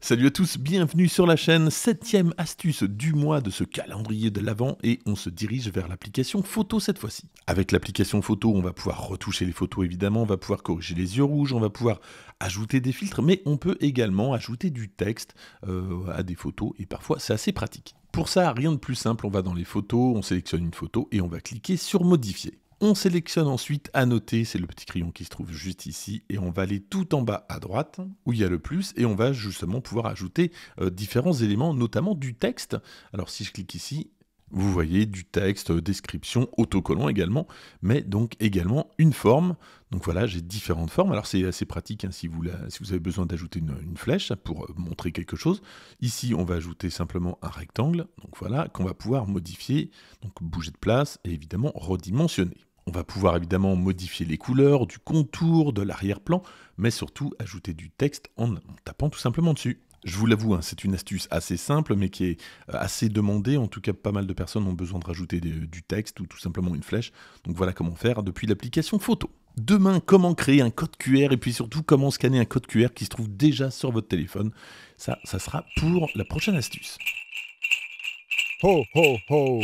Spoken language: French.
Salut à tous, bienvenue sur la chaîne, septième astuce du mois de ce calendrier de l'avant et on se dirige vers l'application photo cette fois-ci. Avec l'application photo, on va pouvoir retoucher les photos évidemment, on va pouvoir corriger les yeux rouges, on va pouvoir ajouter des filtres, mais on peut également ajouter du texte euh, à des photos et parfois c'est assez pratique. Pour ça, rien de plus simple, on va dans les photos, on sélectionne une photo et on va cliquer sur modifier. On sélectionne ensuite annoter, c'est le petit crayon qui se trouve juste ici, et on va aller tout en bas à droite, où il y a le plus, et on va justement pouvoir ajouter euh, différents éléments, notamment du texte. Alors si je clique ici, vous voyez du texte, description, autocollant également, mais donc également une forme. Donc voilà, j'ai différentes formes. Alors c'est assez pratique hein, si, vous avez besoin d'ajouter une, une, flèche pour euh, montrer quelque chose. Ici, on va ajouter simplement un rectangle, donc voilà, qu'on va pouvoir modifier, donc bouger de place et évidemment redimensionner. On va pouvoir évidemment modifier les couleurs, du contour, de l'arrière-plan, mais surtout ajouter du texte en tapant tout simplement dessus. Je vous l'avoue, hein, c'est une astuce assez simple, mais qui est euh, assez demandée. En tout cas, pas mal de personnes ont besoin de rajouter du texte ou tout simplement une flèche. Donc voilà comment faire depuis l'application photo. Demain, comment créer un code QR et puis surtout comment scanner un code QR qui se trouve déjà sur votre téléphone. Ça, ça sera pour la prochaine astuce. Ho, ho, ho